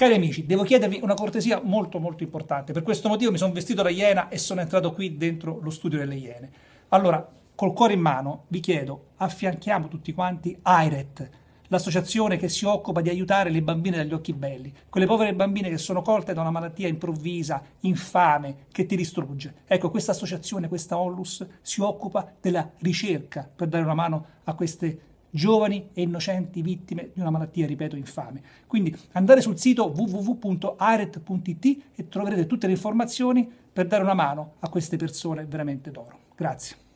Cari amici, devo chiedervi una cortesia molto molto importante. Per questo motivo mi sono vestito da iena e sono entrato qui dentro lo studio delle iene. Allora, col cuore in mano, vi chiedo, affianchiamo tutti quanti AIRET, l'associazione che si occupa di aiutare le bambine dagli occhi belli, quelle povere bambine che sono colte da una malattia improvvisa, infame, che ti distrugge. Ecco, questa associazione, questa Onlus, si occupa della ricerca per dare una mano a queste bambine giovani e innocenti vittime di una malattia, ripeto, infame. Quindi andate sul sito www.aret.it e troverete tutte le informazioni per dare una mano a queste persone veramente d'oro. Grazie.